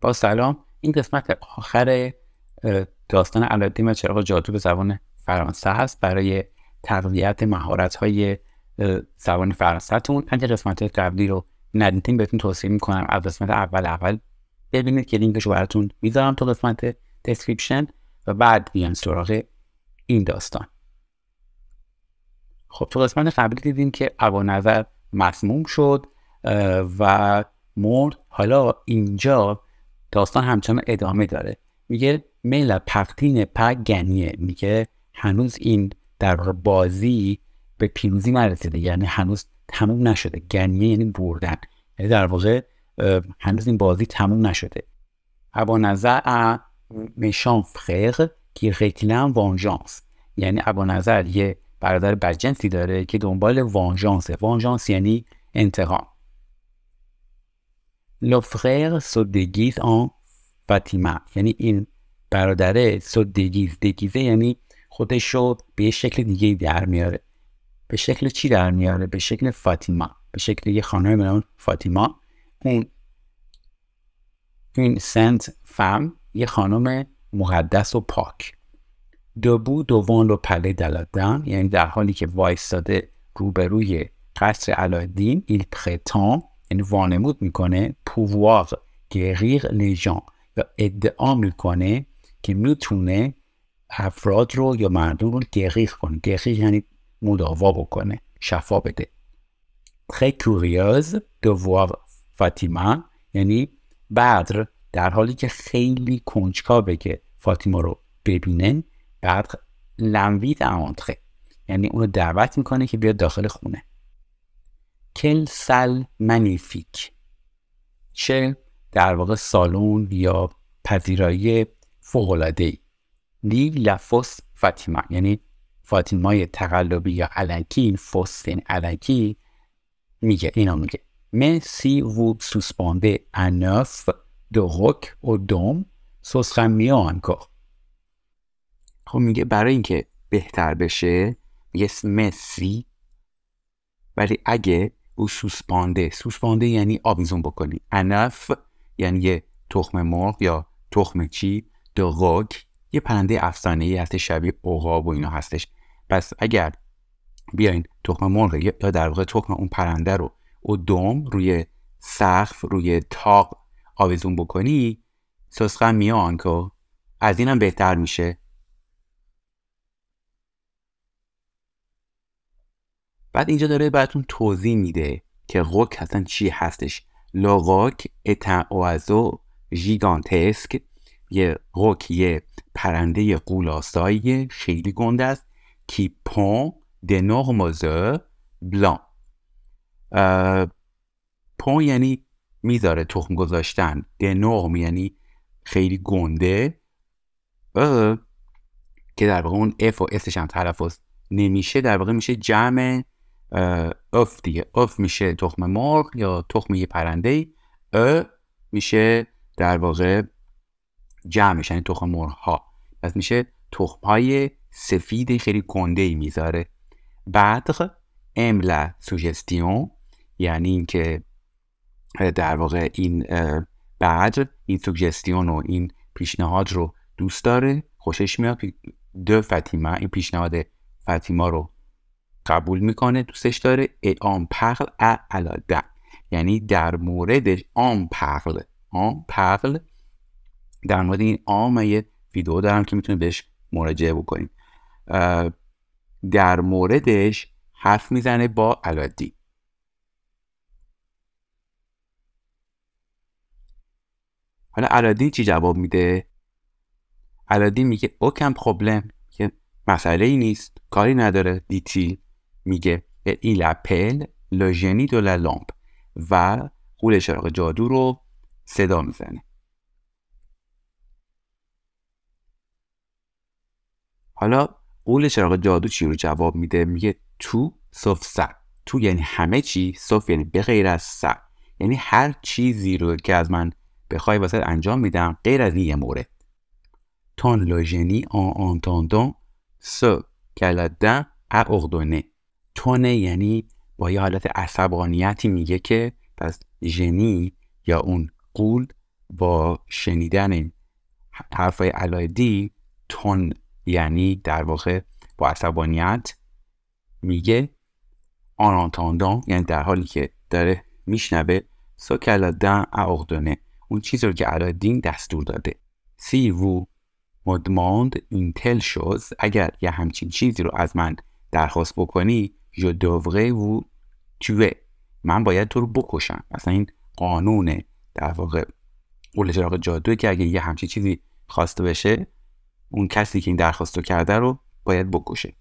با سلام این قسمت آخر داستان علاءالدین و چراغ جادو به زبان فرانسه هست برای تقویت مهارت های زبان فرانسهتون تون پنج قسمت قبلی رو ندیدین بهتون توصیه میکنم از قسمت اول اول ببینید که لینکش رو براتون میذارم تو قسمت دسکریپشن و بعد بیان سراغ این داستان خب تو قسمت قبلی دیدیم که ابا نظر مسموم شد و مرد حالا اینجا داستان همچنان ادامه داره میگه میل پختین پا گنیه میگه هنوز این در بازی به پیروزی نرسیده یعنی هنوز تموم نشده گنیه یعنی بردن یعنی در واقع هنوز این بازی تموم نشده ابا نظر مشان فخر که رکلم وانجانس یعنی ابا نظر یه برادر بدجنسی داره که دنبال وانجانسه وانجانس یعنی انتقام لفغیر سدگیز آن فاطیمه یعنی این برادره سدگیز دگیزه یعنی خودش رو به شکل دیگه در میاره به شکل چی در میاره به شکل فاطیما به شکل یه خانم به فاطیما اون این سنت فم یه خانم مقدس و پاک دبو دوان رو پله دلادن یعنی در حالی که وایستاده روبروی قصر علایدین ایل پرتان، یعنی وانمود میکنه پوواغ گریر لژان و یا ادعا میکنه که میتونه افراد رو یا مردم رو گریخ کنه گریخ یعنی مداوا بکنه شفا بده خیلی curieuse de voir یعنی بدر در حالی که خیلی کنجکاوه که فاتیما رو ببینه بعد لنویت انتره یعنی اون دعوت میکنه که بیاد داخل خونه کل سل منیفیک چه در واقع سالون یا پذیرایی ای، لی لفوس فاتیما یعنی فاطیمای تقلبی یا علکی فوستین علکی میگه اینا میگه من سی و سوسپانده انف رک و دوم میو آنکو خب میگه برای اینکه بهتر بشه میگه مسی ولی اگه او سوسپانده سوسپانده یعنی آویزون بکنی انف یعنی یه تخم مرغ یا تخم چی دغاک یه پرنده افسانه ای هست شبیه عقاب و اینا هستش پس اگر بیاین تخم مرغ یا در واقع تخم اون پرنده رو او دوم روی سقف روی تاق آویزون بکنی سسخن میان که از اینم بهتر میشه بعد اینجا داره براتون توضیح میده که روک اصلا چی هستش اتا اتاوازو جیگانتسک یه غوک یه پرنده قولاسایی خیلی گنده است کی پون دنورموزه بلان پون یعنی میذاره تخم گذاشتن دنورم یعنی خیلی گنده که در واقع اون اف و اسش هم تلفظ نمیشه در واقع میشه جمع اف دیگه اف میشه تخم مرغ یا تخم یه پرنده ای ا میشه در واقع جمعش یعنی تخم مرغ ها پس میشه تخم های سفید خیلی کنده ای میذاره بعد خب، ام لا یعنی اینکه در واقع این بعد این سوجستیون و این پیشنهاد رو دوست داره خوشش میاد دو فتیما این پیشنهاد فتیما رو قبول میکنه دوستش داره آم پقل ا ده یعنی در موردش آم پقل آم پقل در مورد این آم یه ویدیو دارم که میتونید بهش مراجعه بکنیم در موردش حرف میزنه با علادی حالا علادی چی جواب میده؟ علادی میگه اوکم پروبلم خب که مسئله ای نیست کاری نداره دیتیل میگه ایل اپل، لژنی دو لامپ و قول شرق جادو رو صدا میزنه حالا قول شرق جادو چی رو جواب میده میگه تو صف س تو یعنی همه چی صف یعنی به از س یعنی هر چیزی رو که از من بخوای واسه انجام میدم غیر از این یه مورد تان لوژنی آن آنتاندان سو کلدن ا اغدونه تونه یعنی با یه حالت عصبانیتی میگه که پس ژنی یا اون قول با شنیدن حرف حرفای علایدی تون یعنی در واقع با عصبانیت میگه آنانتاندان یعنی در حالی که داره میشنوه دان اوغدونه اون چیزی رو که علایدین دستور داده سی وو مدماند تل شوز اگر یه همچین چیزی رو از من درخواست بکنی je devrais vous من باید تو رو بکشم اصلا این قانون در واقع قول چراغ جادوه که اگه یه همچی چیزی خواسته بشه اون کسی که این درخواست رو کرده رو باید بکشه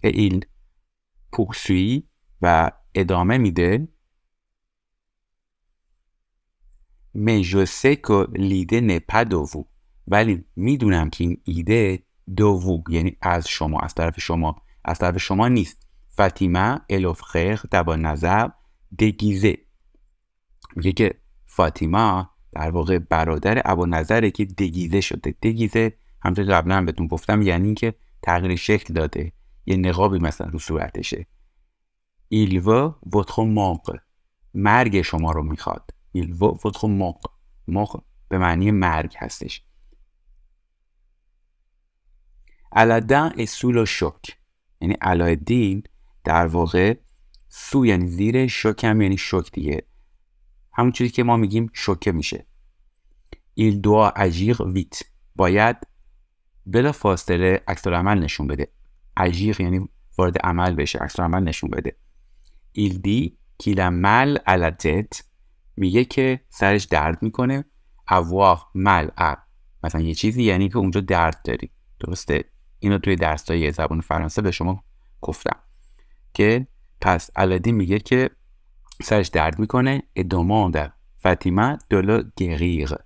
این پوکسوی و ادامه میده می جو sais ولی میدونم که این ایده دووگ یعنی از شما از طرف شما از طرف شما نیست الوف خیخ دبا نظر دگیزه میگه که فاطیما در واقع برادر ابو نظره که دگیزه شده دگیزه همطور که قبلا هم بهتون گفتم یعنی اینکه تغییر شکل داده یه نقابی مثلا رو صورتشه ایلو وتخو ماق مرگ شما رو میخواد ایلو وتخو ماق ماق به معنی مرگ هستش ای سو و شک یعنی علایدین در واقع سو یعنی زیر شک هم یعنی شک دیگه همون چیزی که ما میگیم شکه میشه ایل دوا اجیغ ویت باید بلا فاصله اکثر عمل نشون بده اجیغ یعنی وارد عمل بشه اکثر عمل نشون بده ایل دی مل علادت میگه که سرش درد میکنه اواخ مل اب مثلا یه چیزی یعنی که اونجا درد داری درسته اینو توی درسای زبان فرانسه به شما گفتم که پس الادین میگه که سرش درد میکنه در فاطیما دولو گریغ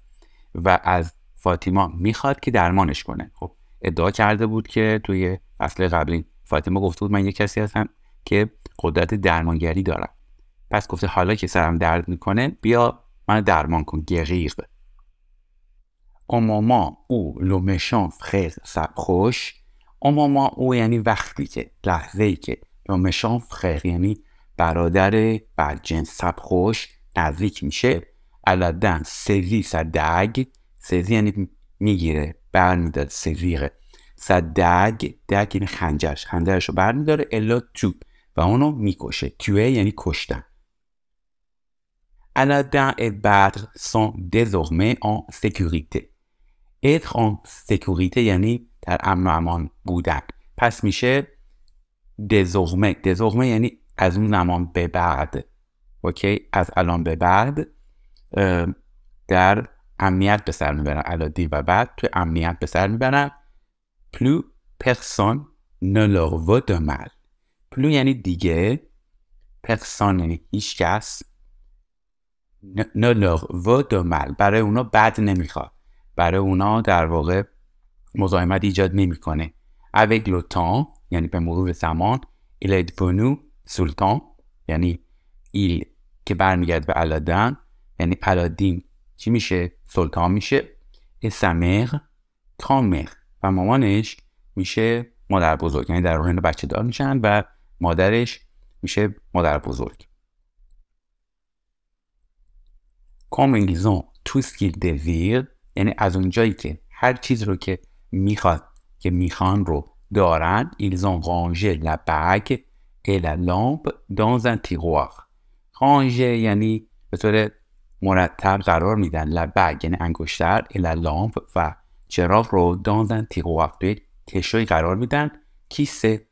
و از فاطیما میخواد که درمانش کنه خب ادعا کرده بود که توی اصل قبلی فاطیما گفته بود من یه کسی هستم که قدرت درمانگری دارم پس گفته حالا که سرم درد میکنه بیا من درمان کن گریغ اماما او لومشان le méchant اما ما او یعنی وقتی که لحظه ای که رامشان خیر یعنی برادر برجن خوش نزدیک میشه الادن سزی دگ سزی یعنی میگیره برمیداره سزیقه دگ دگ یعنی خنجرش خنجرش رو برمیداره الا تو و اونو میکشه توه یعنی کشتن علدن بدر سان دزرمه آن سکوریته اتر آن sécurité یعنی در امن و امان بودن پس میشه دزغمه دزغمه یعنی از اون زمان به بعد اوکی از الان به بعد در امنیت به سر میبرن دی و بعد تو امنیت به سر میبرن پلو پرسون و دمل پلو یعنی دیگه پخسان یعنی هیچ کس و دمل برای اونا بد نمیخواد برای اونا در واقع مزاحمت ایجاد نمیکنه avec le temps یعنی به مرور زمان il est devenu سلطان یعنی ایل که برمیگرد به الادن یعنی الادین چی میشه سلطان میشه اسمر کامر و مامانش میشه مادر بزرگ یعنی در روحن بچه دار میشن و مادرش میشه مادر بزرگ comme ils ont tout ce یعنی از اونجایی که هر چیز رو که میخواد که میخوان رو دارند ils ont rangé la bague et la lampe dans یعنی به طور مرتب قرار میدن لبگ یعنی انگشتر الا لامپ و چراغ رو دانزن تیروار توی کشوی قرار میدن کیسه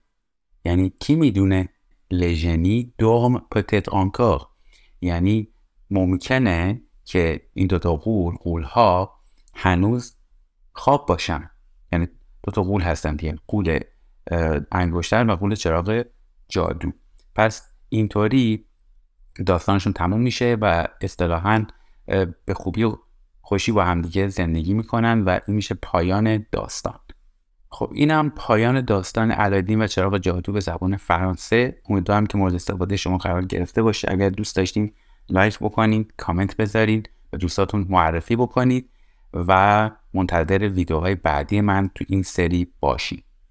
یعنی کی میدونه لژنی دوم پتت آنکار یعنی ممکنه که این دوتا قول ها هنوز خواب باشن یعنی دو تا قول هستن دیگه قول انگشتر و قول چراغ جادو پس اینطوری داستانشون تموم میشه و اصطلاحا به خوبی و خوشی با همدیگه زندگی میکنن و این میشه پایان داستان خب اینم پایان داستان علایدین و چراغ جادو به زبان فرانسه امیدوارم که مورد استفاده شما قرار گرفته باشه اگر دوست داشتین لایک بکنید کامنت بذارید و دوستاتون معرفی بکنید و منتظر ویدیوهای بعدی من تو این سری باشید